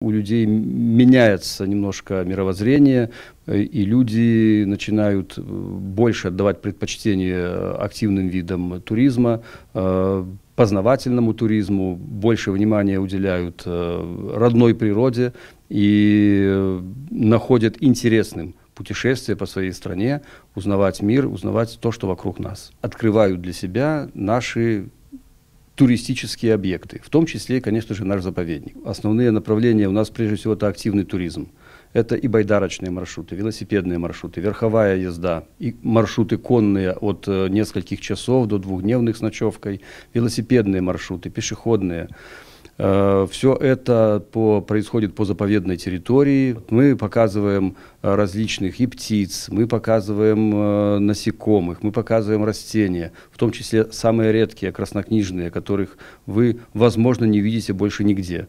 у людей меняется немножко мировоззрение, э, и люди начинают э, больше отдавать предпочтение э, активным видам туризма, познавательному туризму, больше внимания уделяют родной природе и находят интересным путешествия по своей стране, узнавать мир, узнавать то, что вокруг нас. Открывают для себя наши туристические объекты, в том числе, конечно же, наш заповедник. Основные направления у нас, прежде всего, это активный туризм. Это и байдарочные маршруты, велосипедные маршруты, верховая езда, и маршруты конные от э, нескольких часов до двухдневных с ночевкой, велосипедные маршруты, пешеходные. Э, Все это по, происходит по заповедной территории. Мы показываем э, различных и птиц, мы показываем э, насекомых, мы показываем растения, в том числе самые редкие краснокнижные, которых вы, возможно, не видите больше нигде.